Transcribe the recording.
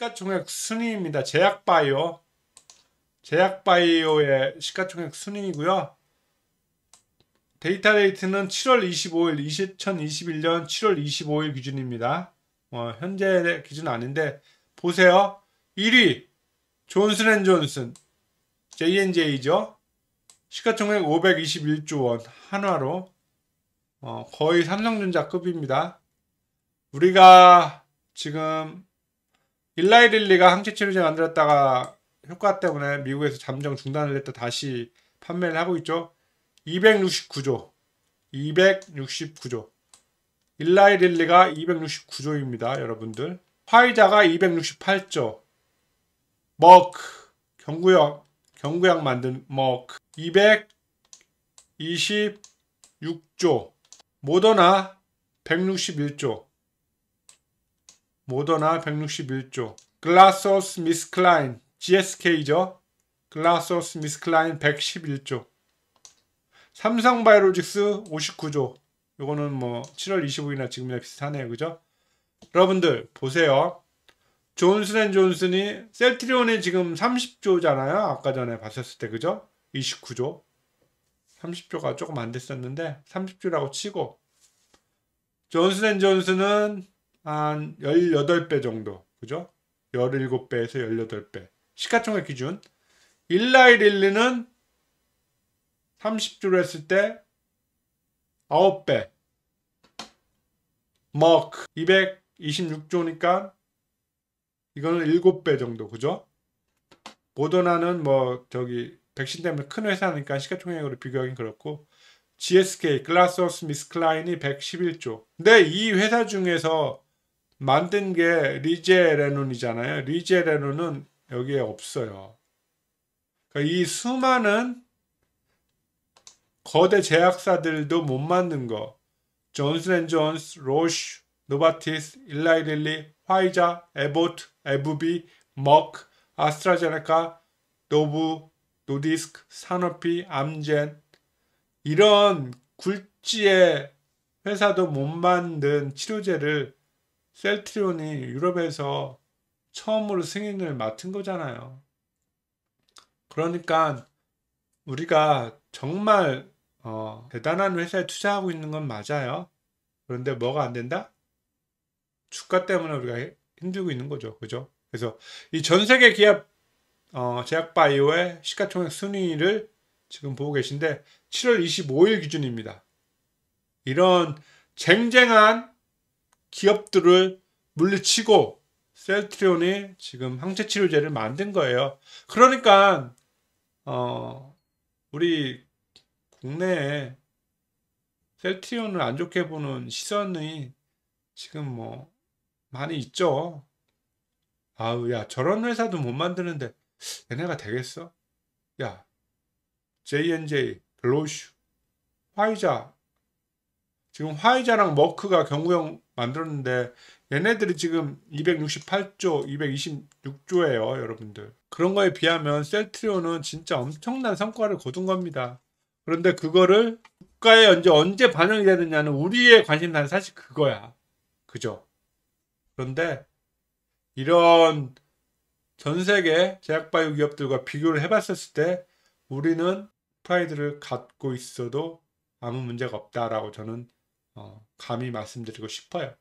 시가총액 순위입니다. 제약바이오. 제약바이오의 시가총액 순위이고요. 데이터 레이트는 7월 25일 2021년 7월 25일 기준입니다. 어, 현재 기준 아닌데 보세요. 1위 존슨앤존슨 J&J죠. 시가총액 521조 원 한화로 어, 거의 삼성전자급입니다. 우리가 지금 일라이 릴리가 항체 치료제 만들었다가 효과 때문에 미국에서 잠정 중단을 했다 다시 판매를 하고 있죠. 269조. 269조. 일라이 릴리가 269조입니다. 여러분들. 화이자가 268조. 머크. 경구역 경구약 만든 머크. 226조. 모더나 161조. 모더나 161조, 글라소스 미스클라인, GSK죠. 글라소스 미스클라인 111조, 삼성바이오로직스 59조, 요거는 뭐 7월 25일이나 지금이나 비슷하네요. 그죠? 여러분들 보세요. 존슨앤존슨이 셀트리온에 지금 30조잖아요. 아까 전에 봤었을 때 그죠? 29조. 30조가 조금 안 됐었는데 30조라고 치고 존슨앤존슨은 한 18배 정도. 그죠? 17배에서 18배. 시가총액 기준. 일라이릴리는 3 0주로 했을 때 9배. 머크 226조니까 이거는 7배 정도. 그죠? 모더나는 뭐 저기 백신 때문에 큰 회사니까 시가총액으로 비교하긴 그렇고 GSK, 글라스오스 미스클라인이 111조. 근데 이 회사 중에서 만든 게 리제 레논이잖아요. 리제 레논은 여기에 없어요. 그러니까 이 수많은 거대 제약사들도 못 만든 거. 존슨 앤 존스, 로쉬 노바티스, 일라이릴리, 화이자, 에보트, 에브비, 머크, 아스트라제네카, 노브, 노디스크, 산업피 암젠 이런 굴지의 회사도 못 만든 치료제를 셀트리온이 유럽에서 처음으로 승인을 맡은 거잖아요. 그러니까 우리가 정말 어, 대단한 회사에 투자하고 있는 건 맞아요. 그런데 뭐가 안 된다? 주가 때문에 우리가 힘들고 있는 거죠. 그죠? 그래서 이 전 세계 기업 어, 제약바이오의 시가총액 순위를 지금 보고 계신데 7월 25일 기준입니다. 이런 쟁쟁한 기업들을 물리치고 셀트리온이 지금 항체 치료제를 만든 거예요. 그러니까 어 우리 국내에 셀트리온을 안 좋게 보는 시선이 지금 뭐 많이 있죠. 아우 야 저런 회사도 못 만드는데 얘네가 되겠어? 야 J&J, 글로슈, 화이자 지금 화이자랑 머크가 경구형 만들었는데 얘네들이 지금 268조, 226조예요, 여러분들. 그런 거에 비하면 셀트리온은 진짜 엄청난 성과를 거둔 겁니다. 그런데 그거를 국가에 언제 언제 반영이 되느냐는 우리의 관심사는 사실 그거야. 그죠? 그런데 이런 전 세계 제약바이오 기업들과 비교를 해봤었을 때 우리는 프라이드를 갖고 있어도 아무 문제가 없다라고 저는 어, 감히 말씀드리고 싶어요.